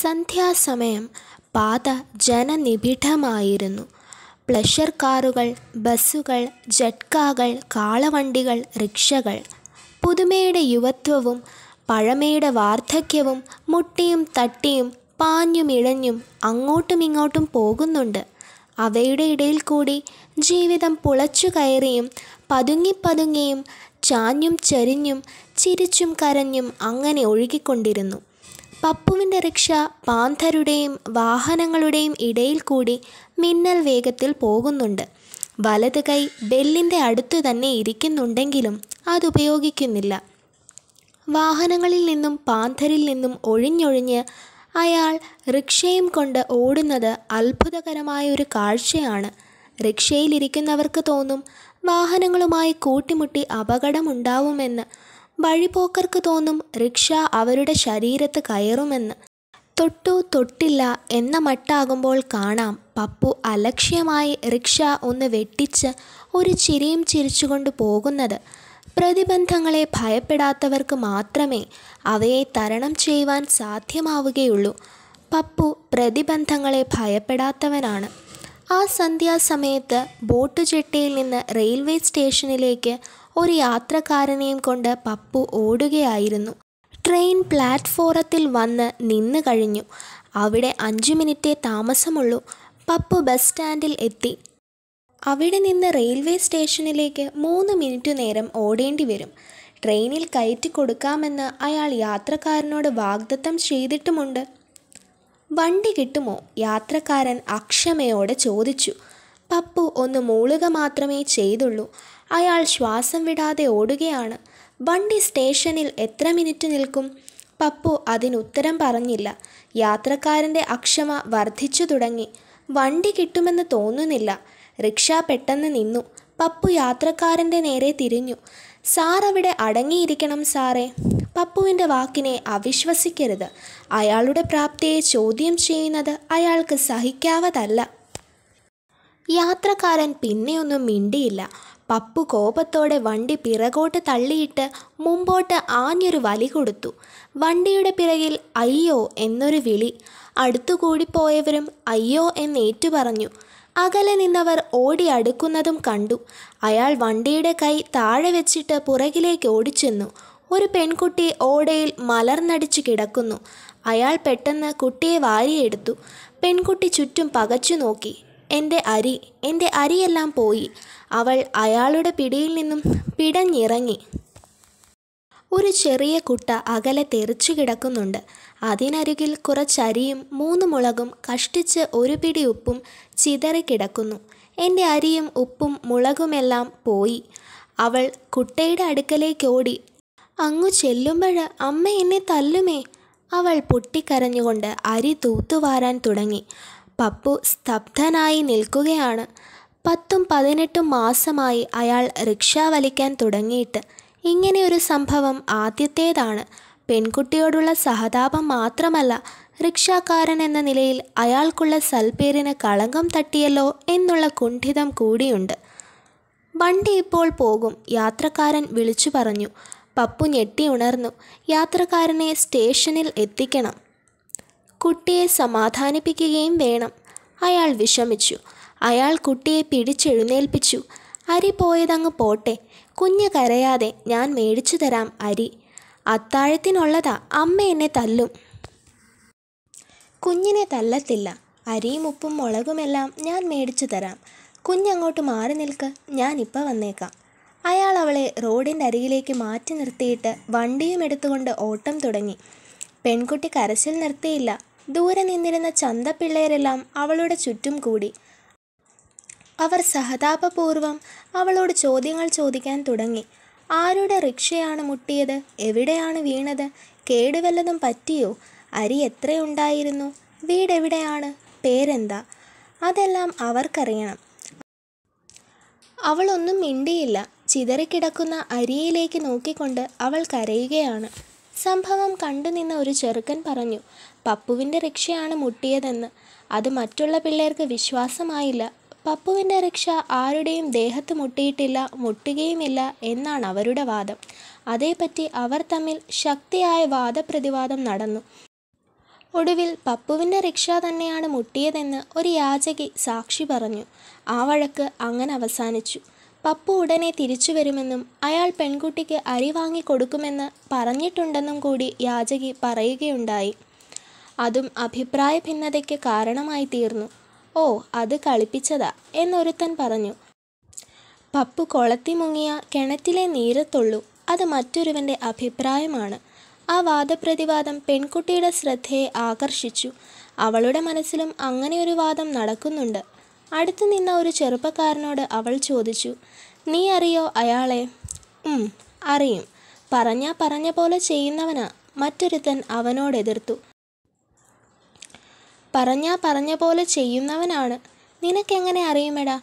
സന്ധ്യാസമയം പാത ജനനിബിഡമായിരുന്നു പ്ലഷർ കാറുകൾ ബസ്സുകൾ ജട്കാകൾ കാളവണ്ടികൾ റിക്ഷകൾ പുതുമയുടെ യുവത്വവും പഴമയുടെ വാർദ്ധക്യവും മുട്ടിയും തട്ടിയും പാഞ്ഞും ഇഴഞ്ഞും അങ്ങോട്ടും ഇങ്ങോട്ടും പോകുന്നുണ്ട് അവയുടെ ഇടയിൽ കൂടി ജീവിതം പുളച്ചു കയറിയും പതുങ്ങിപ്പതുങ്ങിയും ചാഞ്ഞും ചരിഞ്ഞും ചിരിച്ചും കരഞ്ഞും അങ്ങനെ ഒഴുകിക്കൊണ്ടിരുന്നു പപ്പുവിൻ്റെ റിക്ഷ പാന്തരുടെയും വാഹനങ്ങളുടെയും ഇടയിൽ കൂടി മിന്നൽ വേഗത്തിൽ പോകുന്നുണ്ട് വലത് കൈ ബെല്ലിൻ്റെ അടുത്തു തന്നെ ഇരിക്കുന്നുണ്ടെങ്കിലും അതുപയോഗിക്കുന്നില്ല വാഹനങ്ങളിൽ നിന്നും പാന്തരിൽ നിന്നും ഒഴിഞ്ഞൊഴിഞ്ഞ് അയാൾ റിക്ഷയും കൊണ്ട് ഓടുന്നത് അത്ഭുതകരമായ ഒരു കാഴ്ചയാണ് റിക്ഷയിലിരിക്കുന്നവർക്ക് തോന്നും വാഹനങ്ങളുമായി കൂട്ടിമുട്ടി അപകടമുണ്ടാവുമെന്ന് വഴിപോക്കർക്ക് തോന്നും റിക്ഷ അവരുടെ ശരീരത്ത് കയറുമെന്ന് തൊട്ടു തൊട്ടില്ല എന്ന മട്ടാകുമ്പോൾ കാണാം പപ്പു അലക്ഷ്യമായി റിക്ഷ ഒന്ന് വെട്ടിച്ച് ഒരു ചിരിയും ചിരിച്ചുകൊണ്ട് പോകുന്നത് പ്രതിബന്ധങ്ങളെ ഭയപ്പെടാത്തവർക്ക് മാത്രമേ അവയെ തരണം ചെയ്യുവാൻ സാധ്യമാവുകയുള്ളൂ പപ്പു പ്രതിബന്ധങ്ങളെ ഭയപ്പെടാത്തവനാണ് ആ സന്ധ്യാസമയത്ത് ബോട്ടുചെട്ടിയിൽ നിന്ന് റെയിൽവേ സ്റ്റേഷനിലേക്ക് ഒരു യാത്രക്കാരനെയും കൊണ്ട് പപ്പു ഓടുകയായിരുന്നു ട്രെയിൻ പ്ലാറ്റ്ഫോറത്തിൽ വന്ന് നിന്ന് കഴിഞ്ഞു അവിടെ അഞ്ചു മിനിറ്റേ താമസമുള്ളൂ പപ്പു ബസ് സ്റ്റാൻഡിൽ എത്തി അവിടെ നിന്ന് റെയിൽവേ സ്റ്റേഷനിലേക്ക് മൂന്ന് മിനിറ്റ് നേരം ഓടേണ്ടി വരും ട്രെയിനിൽ കയറ്റി കൊടുക്കാമെന്ന് അയാൾ യാത്രക്കാരനോട് വാഗ്ദത്തം ചെയ്തിട്ടുമുണ്ട് വണ്ടി കിട്ടുമോ യാത്രക്കാരൻ അക്ഷമയോടെ ചോദിച്ചു പപ്പു ഒന്ന് മൂളുക മാത്രമേ ചെയ്തുള്ളൂ അയാൾ ശ്വാസം വിടാതെ ഓടുകയാണ് വണ്ടി സ്റ്റേഷനിൽ എത്ര മിനിറ്റ് നിൽക്കും പപ്പു അതിനുത്തരം പറഞ്ഞില്ല യാത്രക്കാരൻ്റെ അക്ഷമ വർദ്ധിച്ചു തുടങ്ങി വണ്ടി കിട്ടുമെന്ന് തോന്നുന്നില്ല റിക്ഷ പെട്ടെന്ന് നിന്നു പപ്പു യാത്രക്കാരൻ്റെ നേരെ തിരിഞ്ഞു സാർ അവിടെ അടങ്ങിയിരിക്കണം സാറേ പപ്പുവിൻ്റെ വാക്കിനെ അവിശ്വസിക്കരുത് അയാളുടെ പ്രാപ്തിയെ ചോദ്യം ചെയ്യുന്നത് അയാൾക്ക് സഹിക്കാവതല്ല യാത്രക്കാരൻ പിന്നെയൊന്നും മിണ്ടിയില്ല പപ്പു കോപത്തോടെ വണ്ടി പിറകോട്ട് തള്ളിയിട്ട് മുമ്പോട്ട് ആഞ്ഞൊരു വലി കൊടുത്തു വണ്ടിയുടെ പിറകിൽ അയ്യോ എന്നൊരു വിളി അടുത്തുകൂടി പോയവരും അയ്യോ എന്നേറ്റു പറഞ്ഞു അകലെ നിന്നവർ ഓടി അടുക്കുന്നതും കണ്ടു അയാൾ വണ്ടിയുടെ കൈ താഴെ വെച്ചിട്ട് പുറകിലേക്ക് ഓടിച്ചെന്നു ഒരു പെൺകുട്ടി ഓടയിൽ മലർന്നടിച്ചു കിടക്കുന്നു അയാൾ പെട്ടെന്ന് കുട്ടിയെ വാരിയെടുത്തു പെൺകുട്ടി ചുറ്റും പകച്ചു നോക്കി എൻ്റെ അരി എൻ്റെ അരിയെല്ലാം പോയി അവൾ അയാളുടെ പിടിയിൽ നിന്നും പിടഞ്ഞിറങ്ങി ഒരു ചെറിയ കുട്ട അകലെ തെറിച്ചു കിടക്കുന്നുണ്ട് അതിനരികിൽ കുറച്ചരിയും മൂന്ന് മുളകും കഷ്ടിച്ച് ഒരു പിടി ഉപ്പും ചിതറിക്കിടക്കുന്നു എൻ്റെ അരിയും ഉപ്പും മുളകുമെല്ലാം പോയി അവൾ കുട്ടയുടെ അടുക്കലേക്ക് ഓടി അങ്ങു ചെല്ലുമ്പോൾ അമ്മ എന്നെ തല്ലുമേ അവൾ പൊട്ടിക്കരഞ്ഞുകൊണ്ട് അരി തൂത്തുവാരാൻ തുടങ്ങി പപ്പു സ്തബ്ധനായി നിൽക്കുകയാണ് പത്തും പതിനെട്ടും മാസമായി അയാൾ റിക്ഷ വലിക്കാൻ തുടങ്ങിയിട്ട് ഇങ്ങനെ ഒരു സംഭവം ആദ്യത്തേതാണ് പെൺകുട്ടിയോടുള്ള സഹതാപം മാത്രമല്ല റിക്ഷാക്കാരൻ എന്ന നിലയിൽ അയാൾക്കുള്ള സൽപേരിന് കളങ്കം തട്ടിയല്ലോ എന്നുള്ള കുണ്ഠിതം കൂടിയുണ്ട് വണ്ടി ഇപ്പോൾ പോകും യാത്രക്കാരൻ വിളിച്ചു പറഞ്ഞു പപ്പു ഞെട്ടി ഉണർന്നു യാത്രക്കാരനെ സ്റ്റേഷനിൽ എത്തിക്കണം കുട്ടിയെ സമാധാനിപ്പിക്കുകയും വേണം അയാൾ വിഷമിച്ചു അയാൾ കുട്ടിയെ പിടിച്ചെഴുന്നേൽപ്പിച്ചു അരി പോയതങ്ങ് പോട്ടെ കുഞ്ഞ് കരയാതെ ഞാൻ മേടിച്ചു തരാം അരി അത്താഴത്തിനുള്ളതാ അമ്മ എന്നെ തല്ലും കുഞ്ഞിനെ തല്ലത്തില്ല അരിയും ഉപ്പും മുളകുമെല്ലാം ഞാൻ മേടിച്ചു തരാം കുഞ്ഞങ്ങോട്ട് മാറി നിൽക്ക് ഞാൻ ഇപ്പോൾ വന്നേക്കാം അയാൾ അവളെ റോഡിൻ്റെ അരികിലേക്ക് മാറ്റി നിർത്തിയിട്ട് വണ്ടിയും എടുത്തുകൊണ്ട് ഓട്ടം തുടങ്ങി പെൺകുട്ടി കരച്ചിൽ നിർത്തിയില്ല ദൂരെ നിന്നിരുന്ന ചന്തപ്പിള്ളേരെല്ലാം അവളുടെ ചുറ്റും കൂടി അവർ സഹതാപപൂർവം അവളോട് ചോദ്യങ്ങൾ ചോദിക്കാൻ തുടങ്ങി ആരുടെ റിക്ഷയാണ് മുട്ടിയത് എവിടെയാണ് വീണത് കേടുവല്ലതും പറ്റിയോ അരി എത്രയുണ്ടായിരുന്നു വീടെവിടെയാണ് പേരെന്താ അതെല്ലാം അവർക്കറിയണം അവളൊന്നും മിണ്ടിയില്ല ചിതറിക്കിടക്കുന്ന അരിയിലേക്ക് നോക്കിക്കൊണ്ട് അവൾ കരയുകയാണ് സംഭവം കണ്ടുനിന്ന ഒരു ചെറുക്കൻ പറഞ്ഞു പപ്പുവിൻ്റെ രക്ഷയാണ് മുട്ടിയതെന്ന് അത് മറ്റുള്ള പിള്ളേർക്ക് വിശ്വാസമായില്ല പപ്പുവിൻ്റെ രക്ഷ ആരുടെയും ദേഹത്ത് മുട്ടിയിട്ടില്ല മുട്ടുകയുമില്ല എന്നാണ് അവരുടെ വാദം അതേപ്പറ്റി അവർ തമ്മിൽ ശക്തിയായ വാദപ്രതിവാദം നടന്നു ഒടുവിൽ പപ്പുവിൻ്റെ രക്ഷ തന്നെയാണ് മുട്ടിയതെന്ന് ഒരു യാചകി സാക്ഷി പറഞ്ഞു ആ വഴക്ക് അങ്ങനെ അവസാനിച്ചു പപ്പു ഉടനെ തിരിച്ചു വരുമെന്നും അയാൾ പെൺകുട്ടിക്ക് അരി വാങ്ങി പറഞ്ഞിട്ടുണ്ടെന്നും കൂടി യാചകി പറയുകയുണ്ടായി അതും അഭിപ്രായ ഭിന്നതയ്ക്ക് കാരണമായി തീർന്നു ഓ അത് കളിപ്പിച്ചതാ എന്നൊരുത്തൻ പറഞ്ഞു പപ്പു കൊളത്തി മുങ്ങിയ കിണറ്റിലെ നീരത്തുള്ളൂ അത് മറ്റൊരുവൻ്റെ അഭിപ്രായമാണ് ആ വാദപ്രതിവാദം പെൺകുട്ടിയുടെ ശ്രദ്ധയെ ആകർഷിച്ചു അവളുടെ മനസ്സിലും അങ്ങനെയൊരു വാദം നടക്കുന്നുണ്ട് അടുത്തു നിന്ന ഒരു ചെറുപ്പക്കാരനോട് അവൾ ചോദിച്ചു നീ അറിയോ അയാളെ അറിയും പറഞ്ഞ പറഞ്ഞ പോലെ ചെയ്യുന്നവനാ മറ്റൊരുത്തൻ അവനോട് എതിർത്തു പറഞ്ഞാ പറഞ്ഞ പോലെ ചെയ്യുന്നവനാണ് നിനക്കെങ്ങനെ അറിയുമെടാ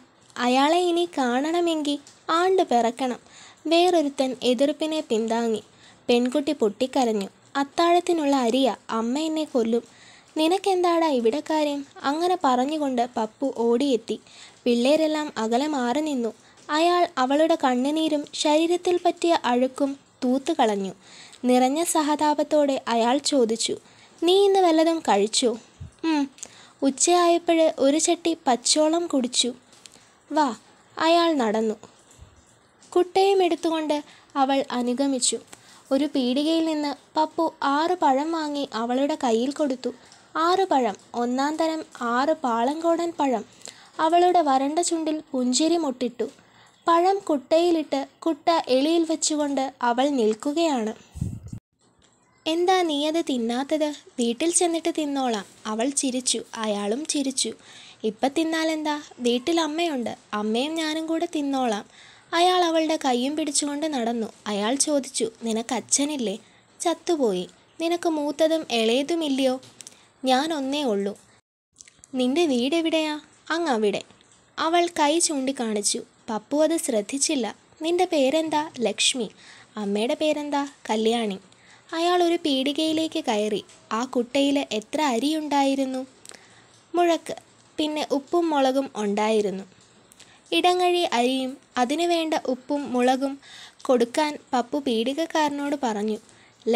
അയാളെ ഇനി കാണണമെങ്കിൽ ആണ്ട് പിറക്കണം വേറൊരുത്തൻ എതിർപ്പിനെ പിന്താങ്ങി പെൺകുട്ടി പൊട്ടിക്കരഞ്ഞു അത്താഴത്തിനുള്ള അരിയ അമ്മ എന്നെ കൊല്ലും നിനക്കെന്താടാ ഇവിടെ കാര്യം അങ്ങനെ പറഞ്ഞുകൊണ്ട് പപ്പു ഓടിയെത്തി പിള്ളേരെല്ലാം അകലെ മാറി നിന്നു അയാൾ അവളുടെ കണ്ണുനീരും ശരീരത്തിൽ പറ്റിയ അഴുക്കും തൂത്തു കളഞ്ഞു നിറഞ്ഞ സഹതാപത്തോടെ അയാൾ ചോദിച്ചു നീ ഇന്ന് വല്ലതും കഴിച്ചോ ഉച്ചയായപ്പോൾ ഒരു ചട്ടി പച്ചോളം കുടിച്ചു വാ അയാൾ നടന്നു കുട്ടയും എടുത്തുകൊണ്ട് അവൾ അനുഗമിച്ചു ഒരു പീടികയിൽ നിന്ന് പപ്പു ആറ് പഴം വാങ്ങി അവളുടെ കയ്യിൽ കൊടുത്തു പഴം ഒന്നാം തരം ആറ് പാളങ്കോടൻ പഴം അവളുടെ വരണ്ട ചുണ്ടിൽ പുഞ്ചിരി മുട്ടിട്ടു പഴം കുട്ടയിലിട്ട് കുട്ട എളിയിൽ വെച്ചുകൊണ്ട് അവൾ നിൽക്കുകയാണ് എന്താ അത് തിന്നാത്തത് വീട്ടിൽ ചെന്നിട്ട് തിന്നോളാം അവൾ ചിരിച്ചു അയാളും ചിരിച്ചു ഇപ്പം തിന്നാലെന്താ വീട്ടിൽ അമ്മയുണ്ട് അമ്മയും ഞാനും കൂടെ തിന്നോളാം അയാൾ അവളുടെ കൈയും പിടിച്ചുകൊണ്ട് നടന്നു അയാൾ ചോദിച്ചു നിനക്ക് അച്ഛനില്ലേ ചത്തുപോയി നിനക്ക് മൂത്തതും ഇളയതുമില്ലയോ ഞാനൊന്നേ ഉള്ളൂ നിന്റെ വീടെവിടെയാ അങ്ങവിടെ അവൾ കൈ ചൂണ്ടിക്കാണിച്ചു പപ്പു അത് ശ്രദ്ധിച്ചില്ല നിന്റെ പേരെന്താ ലക്ഷ്മി അമ്മയുടെ പേരെന്താ കല്യാണി അയാൾ ഒരു പീടികയിലേക്ക് കയറി ആ കുട്ടയിൽ എത്ര അരിയുണ്ടായിരുന്നു മുഴക്ക് പിന്നെ ഉപ്പും മുളകും ഉണ്ടായിരുന്നു ഇടങ്ങഴി അരിയും വേണ്ട ഉപ്പും മുളകും കൊടുക്കാൻ പപ്പു പീടികക്കാരനോട് പറഞ്ഞു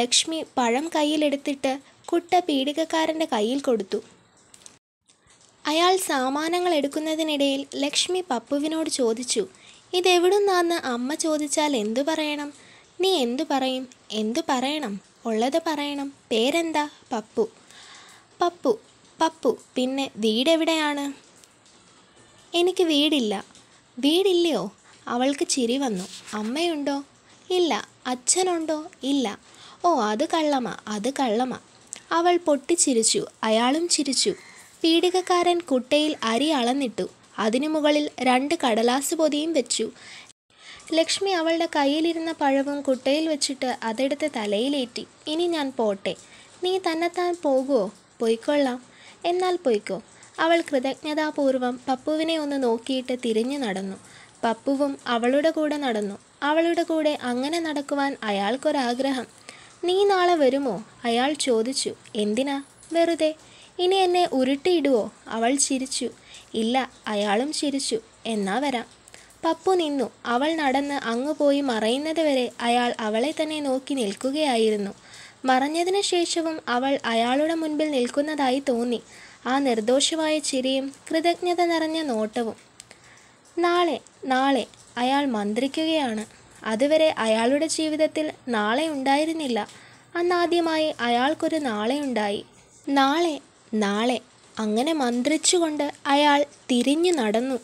ലക്ഷ്മി പഴം കയ്യിലെടുത്തിട്ട് കുട്ട പീഡികക്കാരൻ്റെ കയ്യിൽ കൊടുത്തു അയാൾ സാമാനങ്ങൾ എടുക്കുന്നതിനിടയിൽ ലക്ഷ്മി പപ്പുവിനോട് ചോദിച്ചു ഇതെവിടുന്നാന്ന് അമ്മ ചോദിച്ചാൽ എന്തു പറയണം നീ എന്തു പറയും എന്തു പറയണം ഉള്ളത് പറയണം പേരെന്താ പപ്പു പപ്പു പപ്പു പിന്നെ വീടെവിടെയാണ് എനിക്ക് വീടില്ല വീടില്ലയോ അവൾക്ക് ചിരി വന്നു അമ്മയുണ്ടോ ഇല്ല അച്ഛനുണ്ടോ ഇല്ല ഓ അത് കള്ളമാ അത് കള്ളമാ അവൾ പൊട്ടിച്ചിരിച്ചു അയാളും ചിരിച്ചു പീഡികക്കാരൻ കുട്ടയിൽ അരി അളന്നിട്ടു അതിനു മുകളിൽ രണ്ട് കടലാസ് പൊതിയും വെച്ചു ലക്ഷ്മി അവളുടെ കയ്യിലിരുന്ന പഴവും കുട്ടയിൽ വെച്ചിട്ട് അതെടുത്ത് തലയിലേറ്റി ഇനി ഞാൻ പോട്ടെ നീ തന്നെത്താൻ പോകുമോ പൊയ്ക്കൊള്ളാം എന്നാൽ പൊയ്ക്കോ അവൾ കൃതജ്ഞതാപൂർവം പപ്പുവിനെ ഒന്ന് നോക്കിയിട്ട് തിരിഞ്ഞു നടന്നു പപ്പുവും അവളുടെ കൂടെ നടന്നു അവളുടെ കൂടെ അങ്ങനെ നടക്കുവാൻ അയാൾക്കൊരാഗ്രഹം നീ നാളെ വരുമോ അയാൾ ചോദിച്ചു എന്തിനാ വെറുതെ ഇനി എന്നെ ഉരുട്ടിയിടുവോ അവൾ ചിരിച്ചു ഇല്ല അയാളും ചിരിച്ചു എന്നാ വരാം പപ്പു നിന്നു അവൾ നടന്ന് അങ്ങു പോയി മറയുന്നത് വരെ അയാൾ അവളെ തന്നെ നോക്കി നിൽക്കുകയായിരുന്നു മറഞ്ഞതിന് ശേഷവും അവൾ അയാളുടെ മുൻപിൽ നിൽക്കുന്നതായി തോന്നി ആ നിർദോഷമായ ചിരിയും കൃതജ്ഞത നിറഞ്ഞ നോട്ടവും നാളെ നാളെ അയാൾ മന്ത്രിക്കുകയാണ് അതുവരെ അയാളുടെ ജീവിതത്തിൽ നാളെ ഉണ്ടായിരുന്നില്ല അന്നാദ്യമായി അയാൾക്കൊരു നാളെ ഉണ്ടായി നാളെ നാളെ അങ്ങനെ മന്ത്രിച്ചുകൊണ്ട് അയാൾ തിരിഞ്ഞു നടന്നു